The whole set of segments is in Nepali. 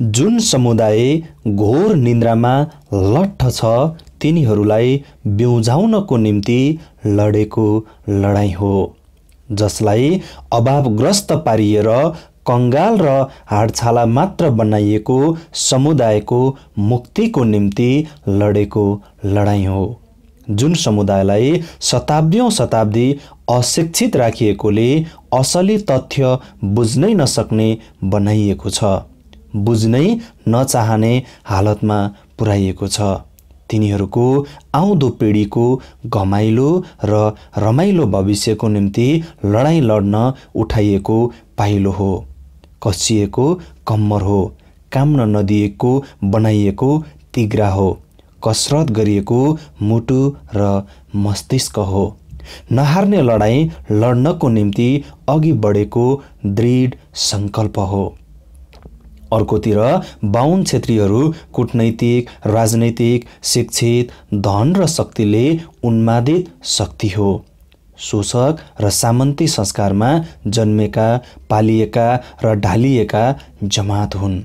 जुन समुदाय घोर निन्द्रामा लट्ठ छ तिनीहरूलाई बिउजाउनको निम्ति लडेको लडाइँ हो जसलाई अभावग्रस्त पारिएर कङ्गाल र हाडछाला मात्र बनाइएको समुदायको मुक्तिको निम्ति लडेको लडाइँ हो जुन समुदायलाई शताब्दियौँ शताब्दी अशिक्षित राखिएकोले असली तथ्य बुझ्नै नसक्ने बनाइएको छ बुझ्नै नचाहने हालतमा पुर्याइएको छ तिनीहरूको आउँदो पिँढीको घमाइलो र रमाइलो भविष्यको निम्ति लडाइँ लड्न उठाइएको पाइलो हो कसिएको कम्मर हो काम्न नदिएको बनाइएको तिग्रा हो कसरत गरिएको मुटु र मस्तिष्क हो नहार्ने लडाइँ लड्नको निम्ति अघि बढेको दृढ सङ्कल्प हो अर्कोतिर बाहुन छेत्रीहरू कुटनैतिक राजनैतिक शिक्षित धन र शक्तिले उन्मादित शक्ति हो शोषक र सामन्ती संस्कारमा जन्मेका पालिएका र ढालिएका जमात हुन्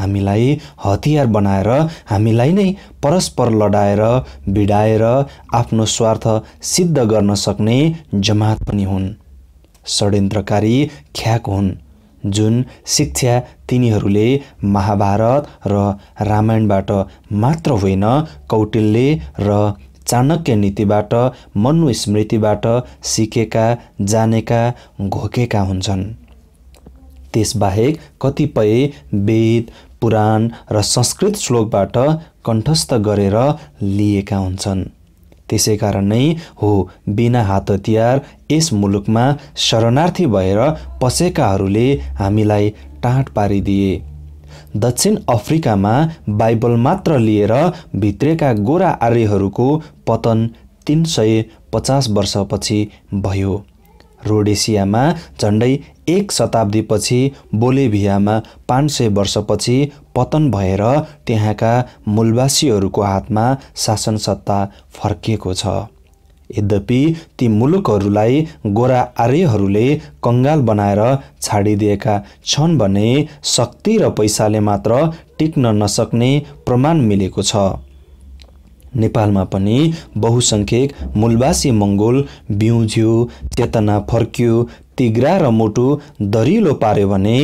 हामीलाई हतियार बनाएर हामीलाई नै परस्पर लडाएर बिडाएर आफ्नो स्वार्थ सिद्ध गर्न सक्ने जमात पनि हुन् षड्यन्त्रकारी ख्याक हुन् जुन शिक्षा तिनीहरूले महाभारत र रामायणबाट मात्र होइन कौटिल्य र चाणक्य नीतिबाट मनुस्मृतिबाट सिकेका जानेका घोकेका हुन्छन् त्यसबाहेक कतिपय वेद पुराण र संस्कृत श्लोकबाट कण्ठस्थ गरेर लिएका हुन्छन् त्यसै कारण नै हो बिना हात हतियार यस मुलुकमा शरणार्थी भएर पसेकाहरूले हामीलाई टाँट पारिदिए दक्षिण अफ्रिकामा बाइबल मात्र लिएर भित्रेका गोरा आर्यहरूको पतन तिन सय पचास वर्षपछि भयो रोडेसियामा झन्डै एक शताब्दीपछि बोलेभियामा पाँच सय वर्षपछि पतन भएर त्यहाँका मूलवासीहरूको हातमा शासन सत्ता फर्किएको छ यद्यपि ती मुलुकहरूलाई गोरा आर्यहरूले कङ्गाल बनाएर छाडिदिएका छन् भने शक्ति र पैसाले मात्र टिक्न नसक्ने प्रमाण मिलेको छ नेपालमा पनि बहुसङ्ख्यक मूलवासी मङ्गोल बिउझ्यो चेतना फर्कियो तिग्रा र मोटु दरिलो पार्यो भने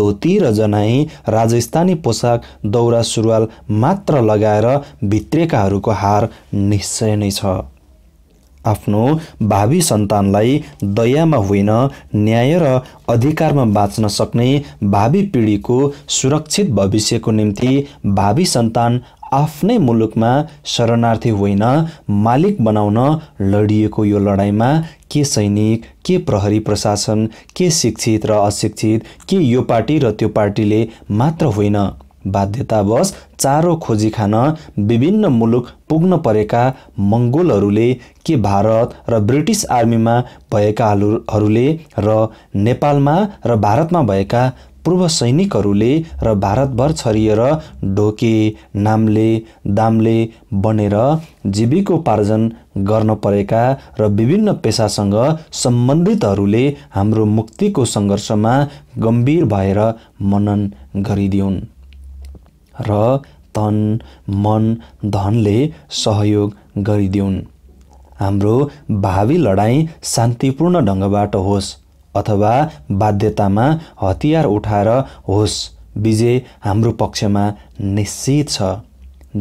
धोती र जनाई राजस्थानी पोसाक दौरा सुरुवाल मात्र लगाएर भित्रेकाहरूको हार निश्चय नै छ आफ्नो भावी सन्तानलाई दयामा होइन न्याय र अधिकारमा बाँच्न सक्ने भावी पिँढीको सुरक्षित भविष्यको निम्ति भावी सन्तान आफ्नै मुलुकमा शरणार्थी होइन मालिक बनाउन लडिएको यो लडाइँमा के सैनिक के प्रहरी प्रशासन के शिक्षित र अशिक्षित के यो पार्टी र त्यो पार्टीले मात्र होइन बाध्यतावश चारो खोजी खान विभिन्न मुलुक पुग्न परेका मङ्गोलहरूले के भारत र ब्रिटिस आर्मीमा भएकाहरूले र नेपालमा र भारतमा भएका पूर्व सैनिकहरूले र भारतभर छरिएर ढोके नामले दामले बनेर जीविकोपार्जन गर्न परेका र विभिन्न पेसासँग सम्बन्धितहरूले हाम्रो मुक्तिको सङ्घर्षमा गम्भीर भएर मनन गरिदिउन् र तन मन धनले सहयोग गरिदिउन् हाम्रो भावी लडाइँ शान्तिपूर्ण ढङ्गबाट होस् अथवा बाध्यतामा हतियार उठाएर होस् विजय हाम्रो पक्षमा निश्चित छ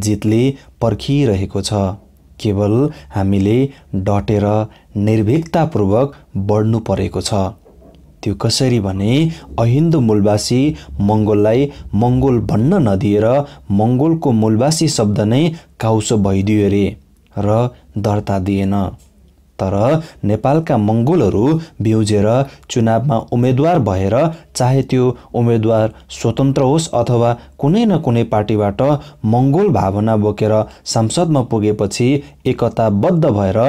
जितले पर्खिरहेको छ केवल हामीले डटेर निर्भीकतापूर्वक बढ्नु परेको छ त्यो कसरी भने अहिन्दु मूलवासी मङ्गोललाई मङ्गोल भन्न नदिएर मङ्गोलको मूलवासी शब्द नै काउसो भइदियो अरे र दर्ता दिएन तर नेपालका मङ्गोलहरू बिउजेर चुनावमा उम्मेद्वार भएर चाहे त्यो उम्मेद्वार स्वतन्त्र होस् अथवा कुनै न कुनै पार्टीबाट मङ्गोल भावना बोकेर संसदमा पुगेपछि एकताबद्ध भएर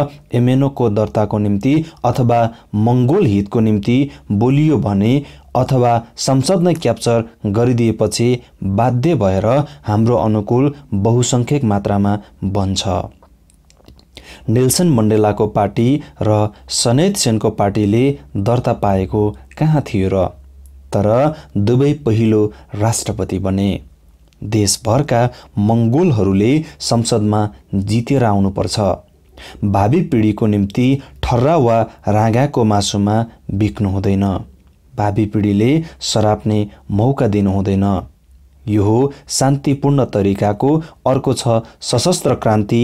एमएनओको दर्ताको निम्ति अथवा मङ्गोल हितको निम्ति बोलियो भने अथवा संसद नै क्याप्चर गरिदिएपछि बाध्य भएर हाम्रो अनुकूल बहुसङ्ख्यक मात्रामा बन्छ नेल्सन मण्डेलाको पार्टी र सनेत सेनको पार्टीले दर्ता पाएको कहाँ थियो र तर दुवै पहिलो राष्ट्रपति बने देशभरका मङ्गोलहरूले संसदमा जितेर आउनुपर्छ भावी पिँढीको निम्ति ठर्रा वा राँगाको मासुमा बिक्नु हुँदैन भावी पिँढीले सराप्ने मौका दिनु हुँदैन यो हो शान्तिपूर्ण तरिकाको अर्को छ सशस्त्र क्रान्ति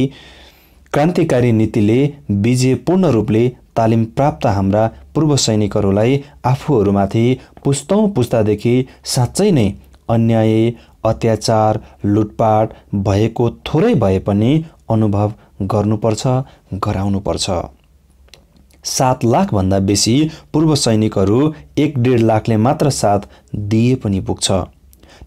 क्रान्तिकारी नीतिले विजय पूर्ण रूपले तालिम प्राप्त हाम्रा पूर्व सैनिकहरूलाई आफूहरूमाथि पुस्तौँ पुस्तादेखि साँच्चै नै अन्याय अत्याचार लुटपाट भएको थोरै भए पनि अनुभव गर्नुपर्छ गराउनुपर्छ सात लाखभन्दा बेसी पूर्व सैनिकहरू एक डेढ लाखले मात्र साथ दिए पनि पुग्छ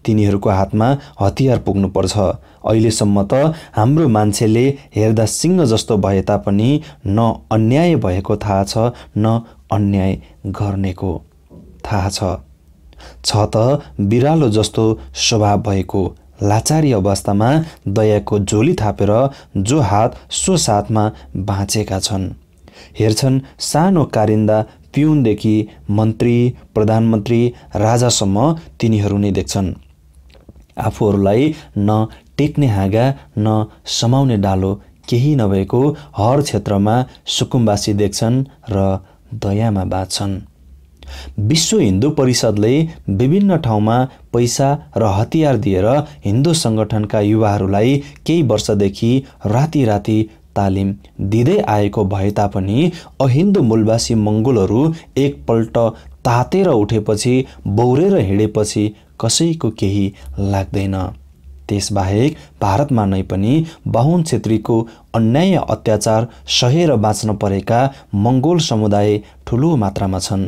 तिनीहरूको हातमा हतियार पुग्नुपर्छ अहिलेसम्म त हाम्रो मान्छेले हेर्दा सिंह जस्तो भए तापनि न अन्याय भएको थाहा छ न अन्याय गर्नेको थाहा छ छ त बिरालो जस्तो स्वभाव भएको लाचारी अवस्थामा दयाको झोली थापेर जो हात सो साथमा बाँचेका छन् हेर्छन् सानो कारिन्दा पिउनदेखि मन्त्री प्रधानमन्त्री राजासम्म तिनीहरू नै देख्छन् आफूहरूलाई न टेक्ने हाँगा न समाउने डालो केही नभएको हर क्षेत्रमा सुकुम्बासी देख्छन् र दयामा बाँच्छन् विश्व हिन्दू परिषदले विभिन्न ठाउँमा पैसा र हतियार दिएर हिन्दू सङ्गठनका युवाहरूलाई केही वर्षदेखि राति राति तालिम दिँदै आएको भए तापनि अहिन्दू मूलवासी मङ्गोलहरू एकपल्ट तातेर उठेपछि बौरेर हिँडेपछि कसैको केही लाग्दैन त्यसबाहेक भारतमा नै पनि बाहुन छेत्रीको अन्याय अत्याचार सहेर बाँच्न परेका मङ्गोल समुदाय ठुलो मात्रामा छन्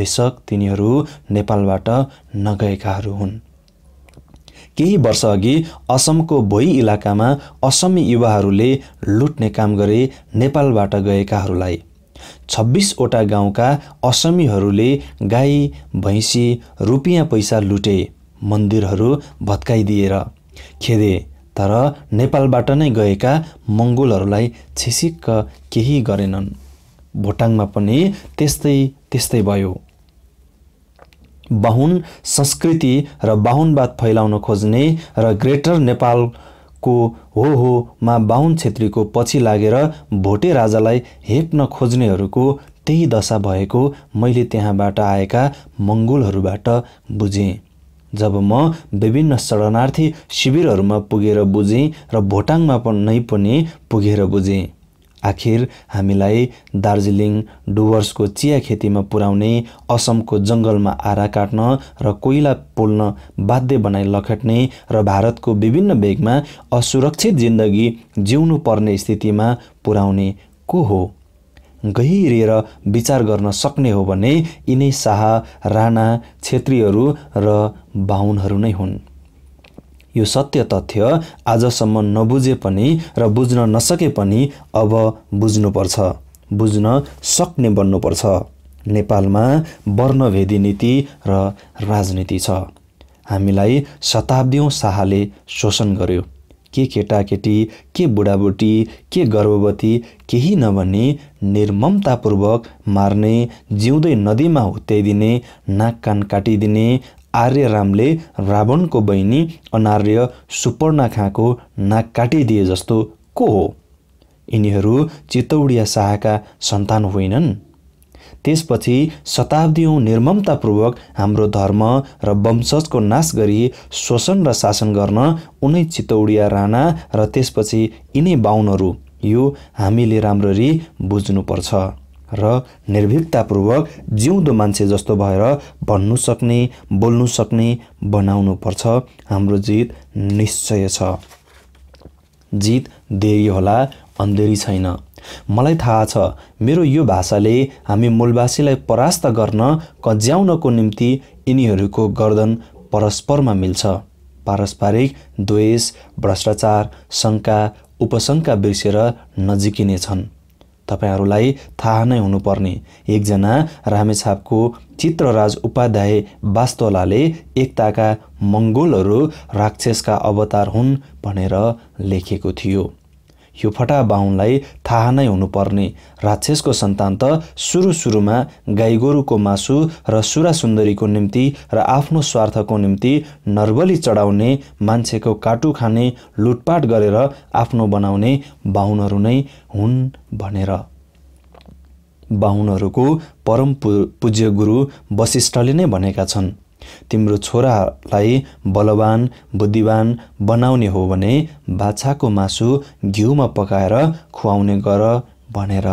बेसक तिनीहरू नेपालबाट नगएकाहरू हुन् केही वर्षअघि असमको भोइ इलाकामा असमी युवाहरूले लुट्ने काम गरे नेपालबाट गएकाहरूलाई छब्बिसवटा गाउँका असमीहरूले गाई भैँसी रुपियाँ पैसा लुटे मन्दिरहरू भत्काइदिएर खेदे तर नेपालबाट नै गएका मङ्गोलहरूलाई छिसिक्क केही गरेनन् भोटाङमा पनि त्यस्तै त्यस्तै भयो बाहुन संस्कृति र बाहुनवाद फैलाउन खोज्ने र ग्रेटर नेपालको हो होमा बाहुन छेत्रीको पछि लागेर भोटे राजालाई हेप्न खोज्नेहरूको त्यही दशा भएको मैले त्यहाँबाट आएका मङ्गोलहरूबाट बुझेँ जब म विभिन्न शरणार्थी शिविरहरूमा पुगेर बुझेँ र भोटाङमा नै पनि पुगेर बुझेँ आखिर हामीलाई दार्जिलिङ डुवर्सको चिया खेतीमा पुर्याउने असमको जङ्गलमा आरा काट्न र कोइला पोल्न बाध्य बनाई लखेट्ने र भारतको विभिन्न भेगमा असुरक्षित जिन्दगी जिउनु पर्ने स्थितिमा पुर्याउने को हो गहिरेर विचार गर्न सक्ने हो भने यिनै शाह राणा छेत्रीहरू र बाहुनहरू नै हुन् यो सत्य तथ्य आजसम्म नबुझे पनि र बुझ्न नसके पनि अब बुझ्नुपर्छ बुझ्न सक्ने बन्नुपर्छ नेपालमा वर्णभेदी नीति र राजनीति छ हामीलाई शताब्दियौँ शाहले शोषण गर्यो के केटाकेटी के बुढाबुटी के गर्भवती केही नभनी निर्ममतापूर्वक मार्ने जिउँदै नदीमा हुत्याइदिने नाक कान काटिदिने आर्यरामले रावणको बहिनी अनार्य सुपर्णा नाक काटिदिए जस्तो को हो यिनीहरू चितौडिया शाहका सन्तान होइनन् त्यसपछि शताब्दीौँ निर्ममतापूर्वक हाम्रो धर्म र वंशजको नाश गरी शोषण र शासन गर्न उनै चितौडिया राणा र त्यसपछि यिनै बाहुनहरू यो हामीले राम्ररी बुझ्नुपर्छ र निर्भीकतापूर्वक जिउँदो मान्छे जस्तो भएर भन्नु सक्ने बोल्नु सक्ने बनाउनु पर्छ हाम्रो जित निश्चय छ जित देरी होला अन्धेरी छैन मलाई थाहा छ मेरो यो भाषाले हामी मूलवासीलाई परास्त गर्न कज्याउनको निम्ति यिनीहरूको गर्दन परस्परमा मिल्छ पारस्परिक द्वेष भ्रष्टाचार शङ्का उपशङ्का बिर्सेर नजिकिने छन् तपाईँहरूलाई थाहा नै हुनुपर्ने एकजना रामेछापको चित्रराज उपाध्याय वास्तोलाले एकताका मङ्गोलहरू राक्षसका अवतार हुन् भनेर लेखेको थियो यो फटा बाहुनलाई थाहा नै हुनुपर्ने राक्षसको सन्तान त सुरु सुरुमा गाई गोरुको मासु र सुरा सुन्दरीको निम्ति र आफ्नो स्वार्थको निम्ति नर्बली चढाउने मान्छेको काटु खाने लुटपाट गरेर आफ्नो बनाउने बाहुनहरू नै हुन् भनेर बाहुनहरूको परम पूज्य गुरु वशिष्ठले नै भनेका छन् तिम्रो छोरालाई बलवान बुद्धिवान बनाउने हो भने बाछाको मासु घिउमा पकाएर खुवाउने गर भनेर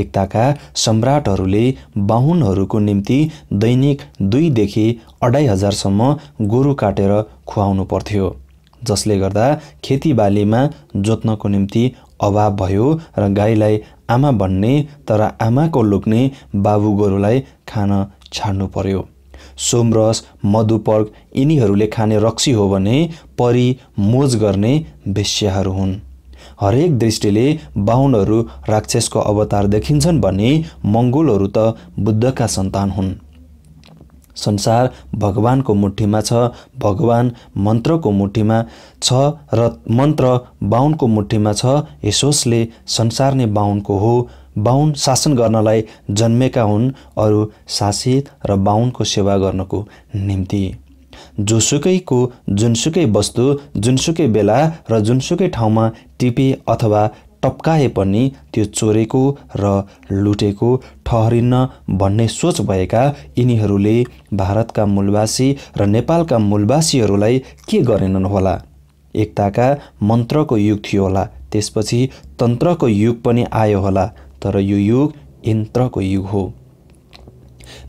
एकताका सम्राटहरूले बाहुनहरूको निम्ति दैनिक दुईदेखि अढाई हजारसम्म गोरु काटेर खुवाउनु पर्थ्यो जसले गर्दा खेतीबालीमा जोत्नको निम्ति अभाव भयो र गाईलाई आमा भन्ने तर आमाको लुक्ने बाबु गोरुलाई खान छाड्नु पर्यो सोमरस मधुपर्क यिनीहरूले खाने रक्सी हो भने परि मोज गर्ने वेश्याहरू हुन् हरेक दृष्टिले बाहुनहरू राक्षसको अवतार देखिन्छन् भने मङ्गोलहरू त बुद्धका सन्तान हुन् संसार भगवानको मुठीमा छ भगवान मन्त्रको मुठीमा छ र मन्त्र बाहुनको मुठीमा छ यसोसले संसार नै बाहुनको हो बाहुन शासन गर्नलाई जन्मेका हुन् अरू शासित र बाहुनको सेवा गर्नको निम्ति जोसुकैको जुनसुकै वस्तु जुनसुकै बेला र जुनसुकै ठाउँमा टिपे अथवा टप्काए पनि त्यो चोरेको र लुटेको ठहरिन्न भन्ने सोच भएका यिनीहरूले भारतका मूलवासी र नेपालका मूलवासीहरूलाई के गरेनन् होला एकताका मन्त्रको युग थियो होला त्यसपछि तन्त्रको युग पनि आयो होला तर यो युग यन्त्रको युग हो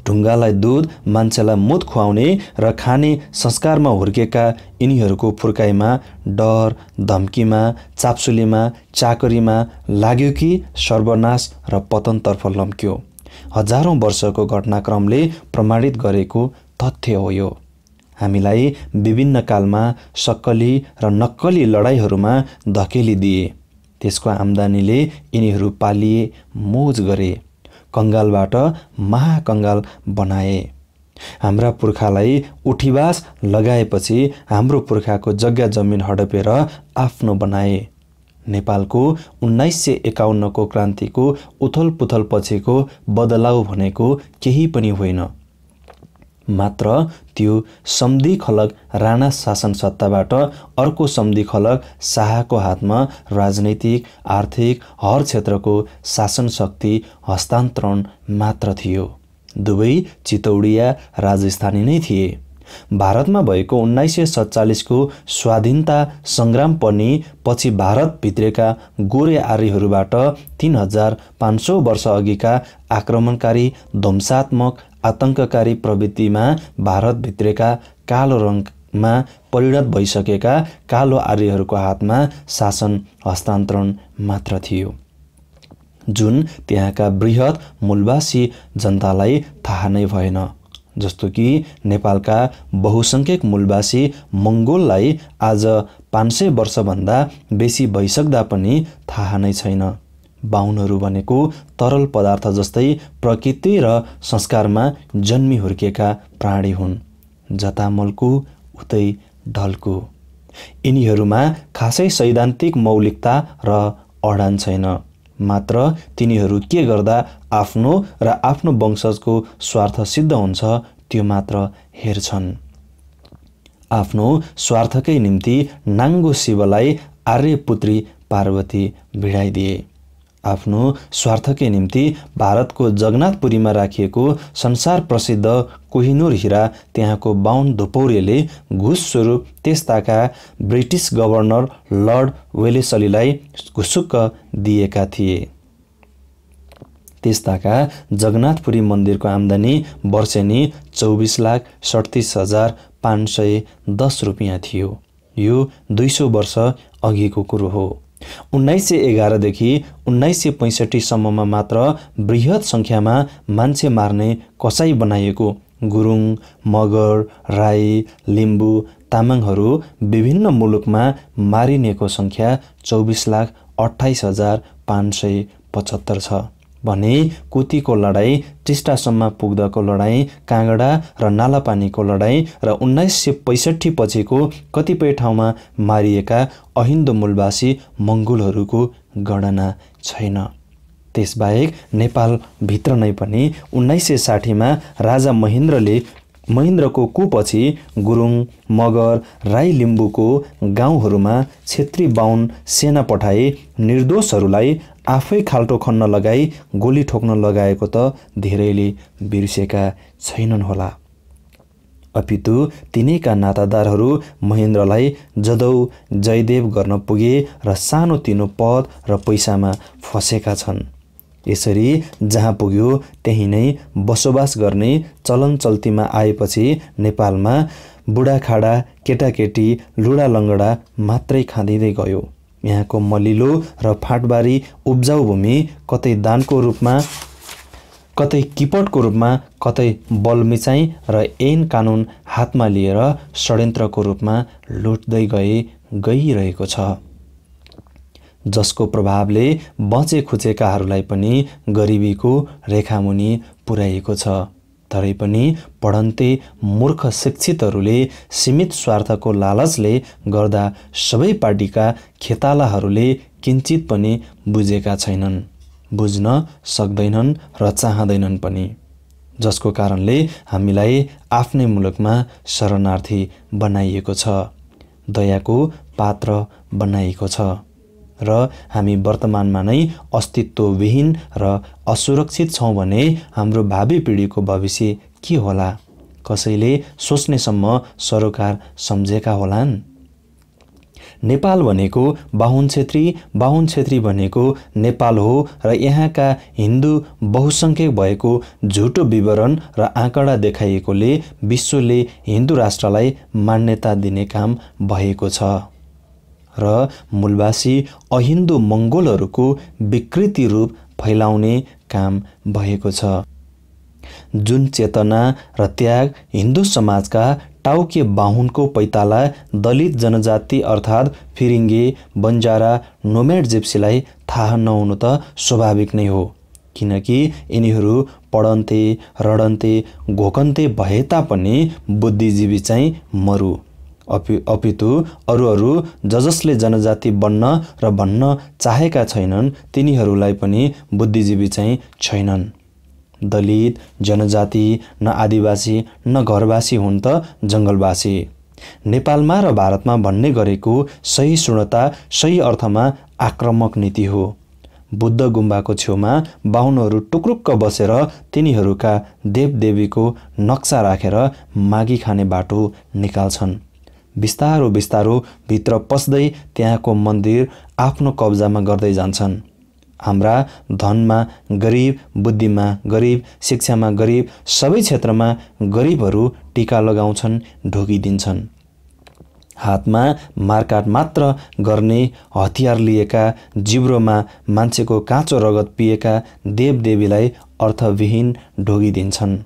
ढुङ्गालाई दुध मान्छेलाई मुत खुवाउने र खाने संस्कारमा हुर्केका यिनीहरूको फुर्काइमा डर धम्कीमा चाप्सुलीमा चाकरीमा लाग्यो कि सर्वनाश र पतनतर्फ लम्क्यो हजारौँ वर्षको घटनाक्रमले प्रमाणित गरेको तथ्य हो यो हामीलाई विभिन्न कालमा सक्कली र नक्कली लडाइँहरूमा धकेली दिए त्यसको आम्दानीले यिनीहरू पालिए मोज गरे कङ्गालबाट महाकङ्गाल बनाए हाम्रा पुर्खालाई उठीवास लगाएपछि हाम्रो पुर्खाको जग्गा जमिन हडपेर आफ्नो बनाए नेपालको उन्नाइस सय एकाउन्नको क्रान्तिको उथल पुथल पछिको बदलाउ भनेको केही पनि होइन मात्र त्यो सम्धि खलक राणा शासन सत्ताबाट अर्को सम्धि खलग शाहको हातमा राजनैतिक आर्थिक हर क्षेत्रको शासन शक्ति हस्तान्तरण मात्र थियो दुवै चितौडिया राजस्थानी नै थिए भारतमा भएको उन्नाइस सय सत्तालिसको स्वाधीनता सङ्ग्राम पनि पछि भारतभित्रका गोरे आर्यहरूबाट तिन हजार पाँच सौ वर्ष अघिका आक्रमणकारी ध्वंसात्मक आतङ्ककारी प्रवृत्तिमा भारतभित्रका कालो रङमा परिणत भइसकेका कालो आर्यहरूको हातमा शासन हस्तान्तरण मात्र थियो जुन त्यहाँका वृहत मूलवासी जनतालाई थाहा नै भएन जस्तो कि नेपालका बहुसङ्ख्यक मूलवासी मङ्गोललाई आज पाँच सय वर्षभन्दा बेसी भइसक्दा पनि थाहा नै छैन बाहुनहरू भनेको तरल पदार्थ जस्तै प्रकृति र संस्कारमा जन्मी हुर्किएका प्राणी हुन् जता उतै ढल्को यिनीहरूमा खासै सैद्धान्तिक मौलिकता र अडान छैन मात्र तिनीहरू के गर्दा आफ्नो र आफ्नो वंशजको स्वार्थ सिद्ध हुन्छ त्यो मात्र हेर्छन् आफ्नो स्वार्थकै निम्ति नाङ्गो शिवलाई आर्यपुत्री पार्वती भिडाइदिए आफ्नो स्वार्थकै निम्ति भारतको जगन्नाथपुरीमा राखिएको संसार प्रसिद्ध कोहिनुर हिरा त्यहाँको बाहुन धुपौरेले घुसस्वरूप त्यस्ताका ब्रिटिस गभर्नर लर्ड वेलेसलीलाई घुसुक्क दिएका थिए त्यस्ताका जगन्नाथपुरी मन्दिरको आम्दानी वर्षेनी चौबिस लाख सडतिस हजार पाँच सय दस रुपियाँ थियो यो दुई सौ वर्ष अघिको कुरो हो उन्नाइस सय एघारदेखि उन्नाइस सय पैँसठीसम्ममा मात्र वृहत सङ्ख्यामा मान्छे मार्ने कसाई बनाइएको गुरुङ मगर राई लिम्बू तामाङहरू विभिन्न मुलुकमा मारिनेको सङ्ख्या चौबिस लाख अठाइस हजार पाँच सय पचहत्तर छ भने कुतीको लडाइँ टिस्टासम्म पुग्दाको लडाइँ काँगडा र नालापानीको लडाइँ र उन्नाइस सय पैँसठी पछिको कतिपय ठाउँमा मारिएका अहिन्दो मूलवासी मङ्गोलहरूको गणना छैन त्यसबाहेक नेपालभित्र नै पनि उन्नाइस सय साठीमा राजा महेन्द्रले महेन्द्रको कुपछि गुरुङ मगर राई लिम्बूको गाउँहरूमा क्षेत्री बाहुन सेना पठाए निर्दोषहरूलाई आफै खाल्टो खन्न लगाई गोली ठोक्न लगाएको त धेरैले बिर्सेका छैनन् होला अपितु तिनैका नातादारहरू महेन्द्रलाई जदौ जयदेव गर्न पुगे र सानोतिनो पद र पैसामा फसेका छन् यसरी जहाँ पुग्यो त्यहीँ नै बसोबास गर्ने चलन चल्तीमा आएपछि नेपालमा बुढाखाडा केटाकेटी लुडालङ्गडा मात्रै खाँदिँदै गयो यहाँको मलिलो र फाटबारी उब्जाउ भूमि कतै दानको रूपमा कतै किपटको रूपमा कतै बलमिचाइ र ऐन कानुन हातमा लिएर षड्यन्त्रको रूपमा लुट्दै गए गइरहेको छ जसको प्रभावले बचे खुचेकाहरूलाई पनि गरिबीको रेखामुनि पुर्याइएको छ तरै पनि पढन्ते मूर्ख शिक्षितहरूले सीमित स्वार्थको लालचले गर्दा सबै पार्टीका खेतालाहरूले किन्चित पनि बुझेका छैनन् बुझ्न सक्दैनन् र चाहँदैनन् पनि जसको कारणले हामीलाई आफ्नै मुलुकमा शरणार्थी बनाइएको छ दयाको पात्र बनाइएको छ र हामी वर्तमानमा नै अस्तित्वविहीन र असुरक्षित छौँ भने हाम्रो भावी पिँढीको भविष्य के होला कसैले सोच्नेसम्म सरोकार सम्झेका होलान् नेपाल भनेको बाहुन छेत्री बाहुन छेत्री भनेको नेपाल हो र यहाँका हिन्दू बहुसङ्ख्यक भएको झुटो विवरण र आँकडा देखाइएकोले विश्वले हिन्दू राष्ट्रलाई मान्यता दिने काम भएको छ र मूलवासी अहिन्दु मङ्गोलहरूको विकृति रूप फैलाउने काम भएको छ जुन चेतना र त्याग हिन्दू समाजका टाउके बाहुनको पैताला दलित जनजाति अर्थात् फिरिङ्गे बन्जारा नोमेड जिप्सीलाई थाहा नहुनु त स्वाभाविक नै हो किनकि यिनीहरू पढन्थे रडन्थे घोकन्थे भए तापनि बुद्धिजीवी चाहिँ मरु अपि अपितु अरू अरू ज जसले जनजाति बन्न र भन्न चाहेका छैनन् तिनीहरूलाई पनि बुद्धिजीवी चाहिँ छैनन् दलित जनजाति न आदिवासी न घरवासी हुन् त जङ्गलवासी नेपालमा र भारतमा भन्ने गरेको सही सुणता सही अर्थमा आक्रमक नीति हो बुद्ध गुम्बाको छेउमा बाहुनहरू टुक्रुक्क बसेर तिनीहरूका देवदेवीको नक्सा राखेर मागी खाने बाटो निकाल्छन् बिस्तारो बिस्तारो भित्र पस्दै त्यहाँको मन्दिर आफ्नो कब्जामा गर्दै जान्छन् हाम्रा धनमा गरिब बुद्धिमा गरिब शिक्षामा गरिब सबै क्षेत्रमा गरिबहरू टिका लगाउँछन् ढोकिदिन्छन् हातमा मारकाट मात्र गर्ने हतियार लिएका जिब्रोमा मान्छेको काँचो रगत पिएका देवदेवीलाई अर्थविहीन ढोगिदिन्छन्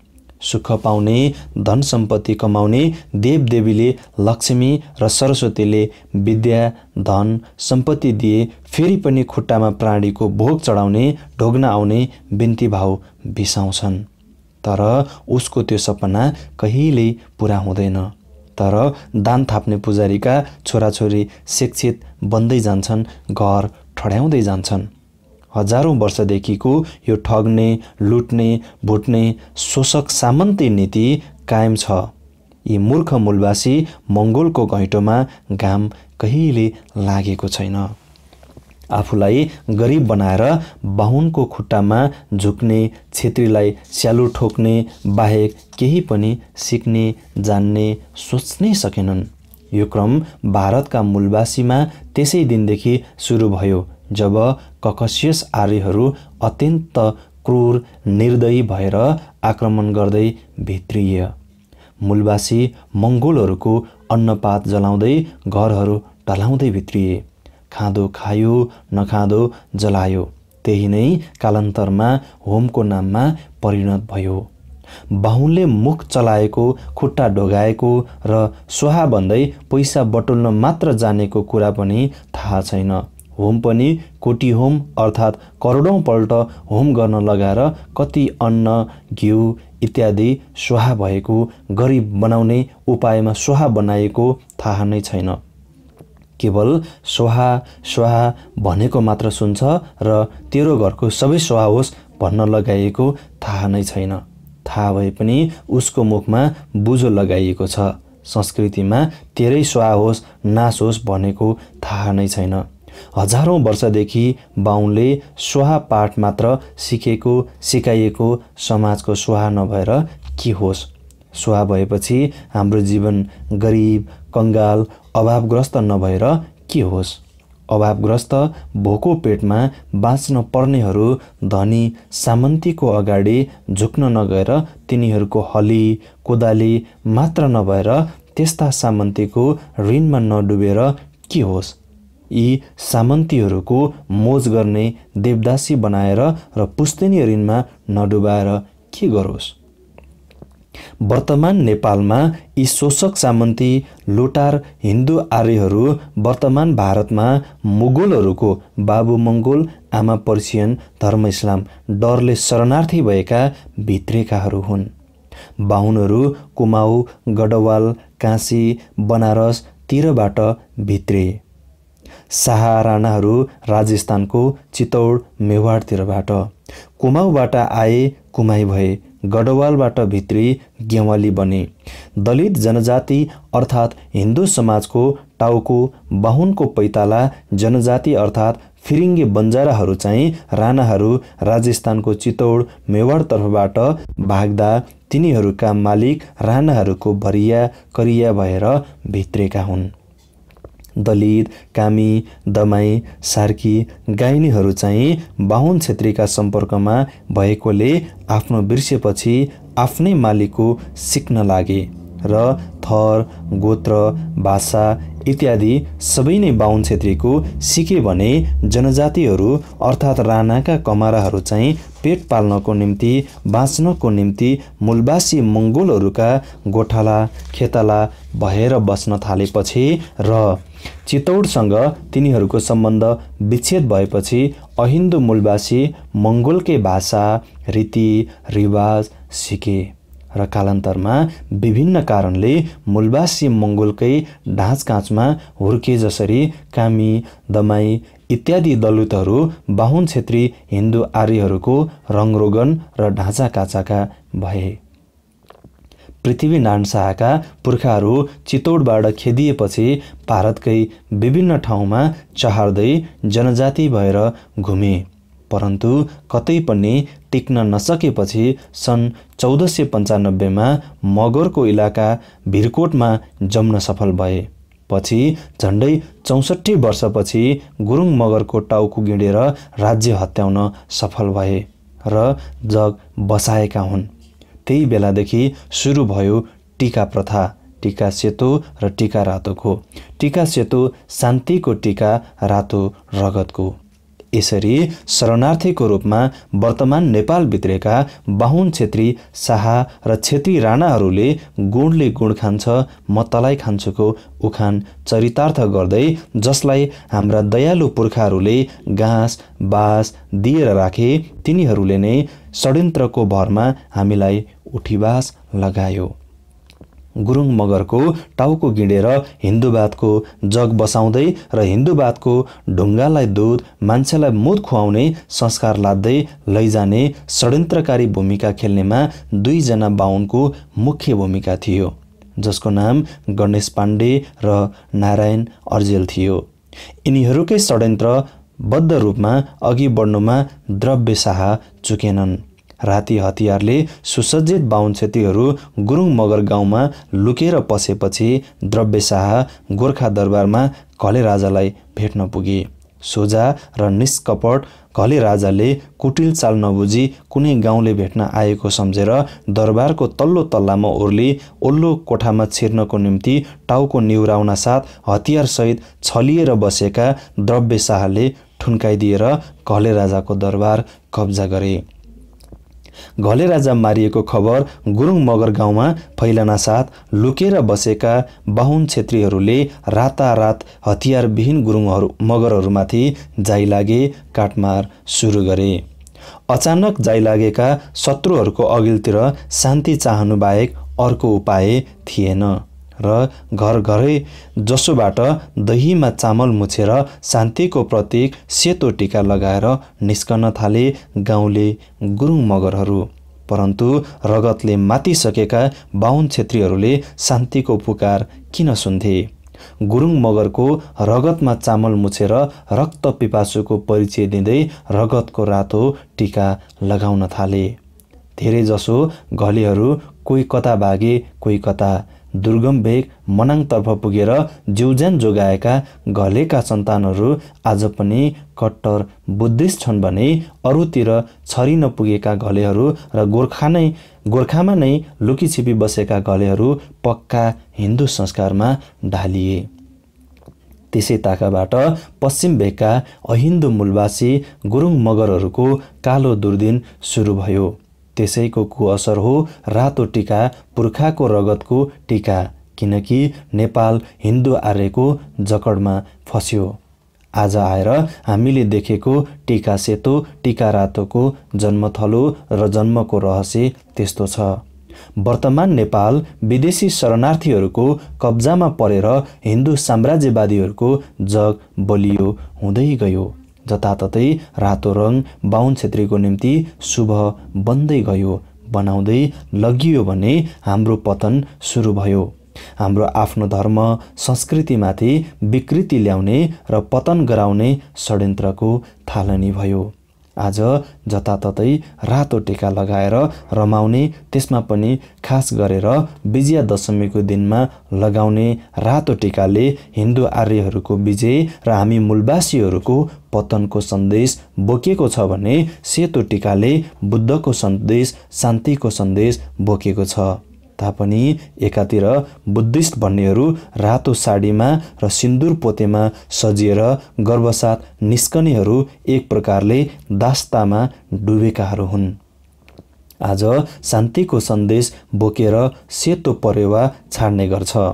सुख पाउने धन सम्पत्ति कमाउने देवदेवीले लक्ष्मी र सरस्वतीले विद्या धन सम्पत्ति दिए फेरि पनि खुट्टामा प्राणीको भोग चढाउने ढोग्न आउने बिन्ती भाव बिसाउँछन् तर उसको त्यो सपना कहिल्यै पुरा हुँदैन तर दान थाप्ने पुजारीका छोराछोरी शिक्षित बन्दै जान्छन् घर ठड्याउँदै जान्छन् हजारौँ वर्षदेखिको यो ठग्ने लुट्ने भुट्ने शोषक सामन्ती नीति कायम छ यी मूर्ख मूलवासी मङ्गोलको घैँटोमा घाम कहिले लागेको छैन आफूलाई गरिब बनाएर बाहुनको खुट्टामा झुक्ने छेत्रीलाई स्यालु ठोक्ने बाहेक केही पनि सिक्ने जान्ने सोच्नै सकेनन् यो क्रम भारतका मूलवासीमा त्यसै दिनदेखि सुरु भयो जब ककसियस आर्यहरू अत्यन्त क्रूर निर्दयी भएर आक्रमण गर्दै भित्रिए मूलवासी मङ्गोलहरूको अन्नपात जलाउँदै घरहरू ढलाउँदै भित्रिए खाँदो खायो नखाँदो जलायो त्यही नै कालान्तरमा होमको नाममा परिणत भयो बाहुनले मुख चलाएको खुट्टा डोगाएको र सुहा भन्दै पैसा बटुल्न मात्र जानेको कुरा पनि थाहा छैन होम पनि कोटी होम अर्थात् करोडौँपल्ट होम गर्न लगाएर कति अन्न घिउ इत्यादि स्वाहा भएको गरिब बनाउने उपायमा स्वाहा बनाएको थाहा नै छैन केवल स्वाहा स्वाहा भनेको मात्र सुन्छ र तेरो घरको सबै स्वाहा होस् भन्न लगाइएको थाहा नै छैन थाहा भए पनि उसको मुखमा बुझो लगाइएको छ संस्कृतिमा तेरै स्वाहा होस् नास होस् भनेको थाहा नै छैन हजारौँ वर्षदेखि बाहुनले स्वाहा पाठ मात्र सिकेको सिकाइएको समाजको स्वाहा नभएर के होस् स्वाहा भएपछि हाम्रो जीवन गरिब कङ्गाल अभावग्रस्त नभएर के होस् अभावग्रस्त भोको पेटमा बाँच्न पर्नेहरू धनी सामन्तीको अगाडि झुक्न नगएर तिनीहरूको हली कोदाली मात्र नभएर त्यस्ता सामन्तीको ऋणमा नडुबेर के होस् यी सामन्तीहरूको मोज गर्ने देवदासी बनाएर र पुस्तनीय ऋणमा नडुबाएर के गरोस् वर्तमान नेपालमा यी शोषक सामन्ती लोटार हिन्दू आर्यहरू वर्तमान भारतमा मुगलहरूको बाबु मङ्गोल आमा पर्सियन धर्म इस्लाम डरले शरणार्थी भएका भित्रेकाहरू हुन् बाहुनहरू कुमाउ गढवाल काँसी बनारसतिरबाट भित्रे शाहराणाहरू राजस्थानको चितौड मेवाडतिरबाट कुमाउबाट आए कुमाई भए गढवालबाट भित्री गेवाली बने दलित जनजाति अर्थात् हिन्दू समाजको टाउको बाहुनको पैताला जनजाति अर्थात् फिरिङ्गे बन्जाराहरू चाहिँ राणाहरू राजस्थानको चितौड मेवाडतर्फबाट भाग्दा तिनीहरूका मालिक राणाहरूको भरिया करिया भएर भित्रेका हुन् दलित कामी दमाई सार्की गाइनेहरू चाहिँ बाहुन छेत्रीका सम्पर्कमा भएकोले आफ्नो बिर्सेपछि आफ्नै मालिकको सिक्न लागे र थर गोत्र भाषा इत्यादि सबै नै बाहुन छेत्रीको सिके भने जनजातिहरू अर्थात् राणाका कमाराहरू चाहिँ पेट पाल्नको निम्ति बाँच्नको निम्ति मूलवासी मङ्गोलहरूका गोठाला खेताला भएर बस्न थालेपछि र चितौडसँग तिनीहरूको सम्बन्ध विच्छेद भएपछि अहिन्दू मूलवासी मङ्गोलकै भाषा रीति रिवाज सिके र कालान्तरमा विभिन्न कारणले मूलवासी मङ्गोलकै ढाँचकाँचमा हुर्के जसरी कामी दमाई इत्यादि दलितहरू बाहुन क्षेत्री हिन्दू आर्यहरूको रङरोगन र ढाँचाकाचाका भए पृथ्वीनारायण शाहका पुर्खाहरू चितौडबाट खेदिएपछि भारतकै विभिन्न ठाउँमा चहार्दै जनजाति भएर घुमे परन्तु कतै पनि टिक्न नसकेपछि सन् चौध सय पन्चानब्बेमा मगरको इलाका भिरकोटमा जम्न सफल भए पछि झन्डै चौसठी वर्षपछि गुरुङ मगरको टाउको गिँडेर राज्य हत्याउन सफल भए र जग बसाएका हुन् त्यही बेलादेखि सुरु भयो टिका प्रथा टिका सेतो र टिका रातोको टिका सेतो शान्तिको टिका रातो रगतको यसरी शरणार्थीको रूपमा वर्तमान नेपाल भित्रेका बाहुन छेत्री शाह र छेत्री राणाहरूले गुणले गुण खान्छ म तलाई खान्छुको उखान चरितार्थ गर्दै जसलाई हाम्रा दयालु पुर्खाहरूले घाँस बाँस दिएर राखे तिनीहरूले नै षड्यन्त्रको भरमा हामीलाई उठीबास लगायो गुरुङ मगरको टाउको गिँडेर हिन्दूवादको जग बसाउँदै र हिन्दूवादको ढुङ्गालाई दुध मान्छेलाई मुद खुवाउने संस्कार लाद्दै लैजाने षड्यन्त्रकारी भूमिका खेल्नेमा दुईजना बाहुनको मुख्य भूमिका थियो जसको नाम गणेश पाण्डे र नारायण अर्जेल थियो यिनीहरूकै षड्यन्त्र बद्ध रूपमा अघि बढ्नुमा द्रव्य शाह चुकेनन् राति हतियारले सुसज्जित बाहुन क्षतिहरू गुरुङ मगर गाउँमा लुकेर पसेपछि द्रव्य शाह गोर्खा दरबारमा घले राजालाई भेट्न पुगे सोझा र निष्कपट घले राजाले कुटिल चाल नबुझी कुनै गाउँले भेट्न आएको सम्झेर दरबारको तल्लो तल्लामा ओर्ली ओल्लो कोठामा छिर्नको निम्ति टाउको निहुराउन साथ हतियारसहित छलिएर बसेका द्रव्य शाहले ठुन्काइदिएर घले राजाको दरबार कब्जा गरे घले राजा मारिएको खबर गुरुङ मगर गाउँमा फैलनासाथ लुकेर बसेका बाहुन छेत्रीहरूले रातारात हतियारविहीन गुरुङहरू मगरहरूमाथि जाइ काटमार सुरु गरे अचानक जाइ शत्रुहरूको अघिल्तिर शान्ति चाहनु बाहेक अर्को उपाय थिएन र घर घरै जसोबाट दहीमा चामल मुछेर शान्तिको प्रतीक सेतो टिका लगाएर निस्कन थाले गाउँले गुरुङ मगरहरू परन्तु रगतले मातिसकेका बाहुन छेत्रीहरूले शान्तिको पुकार किन सुन्थे गुरुङ मगरको रगतमा चामल मुछेर रक्त पिपासुको परिचय दिँदै रगतको रातो टिका लगाउन थाले धेरैजसो घलेहरू कोही कता भागे कोही कता दुर्गम भेग मनाङतर्फ पुगेर जिउज्यान जोगाएका घलेका सन्तानहरू आज पनि कट्टर बुद्धिस्ट छन् भने अरूतिर छरिन पुगेका घलेहरू र गोर्खा नै गोर्खामा नै लुकीछिपी बसेका घलेहरू पक्का हिन्दू संस्कारमा ढालिए त्यसै ताकाबाट पश्चिम भेगका अहिन्दू मूलवासी गुरुङ मगरहरूको कालो दुर्दिन सुरु भयो त्यसैको असर हो रातो टिका पुर्खाको रगतको टिका किनकि नेपाल हिन्दू आर्यको जकडमा फस्यो आज आएर हामीले देखेको टिका सेतो टिका रातोको जन्मथलो र जन्मको रहस्य त्यस्तो छ वर्तमान नेपाल विदेशी शरणार्थीहरूको कब्जामा परेर हिन्दू साम्राज्यवादीहरूको जग बलियो हुँदै गयो जताततै रातो रङ बाहुन छेत्रीको निम्ति शुभ बन्दै गयो बनाउँदै लगियो भने हाम्रो पतन सुरु भयो हाम्रो आफ्नो धर्म संस्कृतिमाथि विकृति ल्याउने र पतन गराउने षड्यन्त्रको थालनी भयो आज जताततै रातो टेका लगाएर रमाउने त्यसमा पनि खास गरेर विजया दशमीको दिनमा लगाउने रातो टेकाले हिन्दू आर्यहरूको विजय र हामी मूलवासीहरूको पतनको सन्देश बोकेको छ भने सेतो टिकाले बुद्धको सन्देश शान्तिको सन्देश बोकेको छ तापनि एकातिर बुद्धिस्ट भन्नेहरू रातो साडीमा र सिन्दुर पोतेमा सजिएर गर्भसाथ निस्कनेहरू एक प्रकारले दास्तामा डुबेकाहरू हुन् आज शान्तिको सन्देश बोकेर सेतो परेवा छाड्ने गर्छ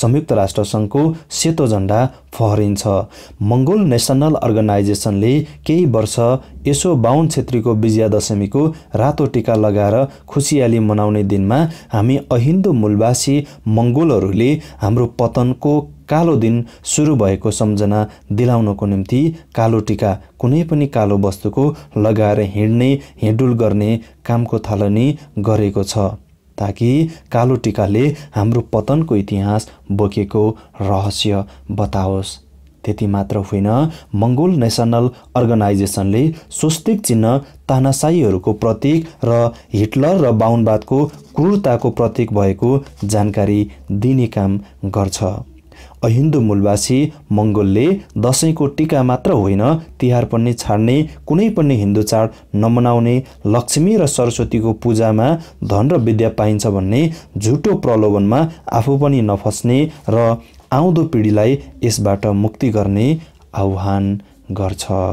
संयुक्त राष्ट्रसङ्घको सेतो झन्डा फहरिन्छ मङ्गोल नेसनल अर्गनाइजेसनले केही वर्ष यसो बाहुन छेत्रीको विजया दशमीको रातो टिका लगाएर खुसियाली मनाउने दिनमा हामी अहिन्दू मूलवासी मङ्गोलहरूले हाम्रो पतनको कालो दिन सुरु भएको सम्झना दिलाउनको निम्ति कालो टिका कुनै पनि कालो वस्तुको लगाएर हिँड्ने हिँडुल गर्ने कामको थालनी गरेको छ ताकि कालो टिकाले हाम्रो पतनको इतिहास बोकेको रहस्य बताओस् त्यति मात्र होइन मङ्गोल नेसनल अर्गनाइजेसनले स्वस्तिक चिन्ह तानासाईहरूको प्रतीक र हिटलर र बाहुनवादको क्रूरताको प्रतीक भएको जानकारी दिने काम गर्छ अहिन्दु मूलवासी मङ्गोलले दसैँको टिका मात्र होइन तिहार पनि छाड्ने कुनै पनि हिन्दू चाड नमनाउने लक्ष्मी र सरस्वतीको पूजामा धन र विद्या पाइन्छ भन्ने झुटो प्रलोभनमा आफू पनि नफस्ने र आउँदो पिँढीलाई यसबाट मुक्ति गर्ने आह्वान गर्छ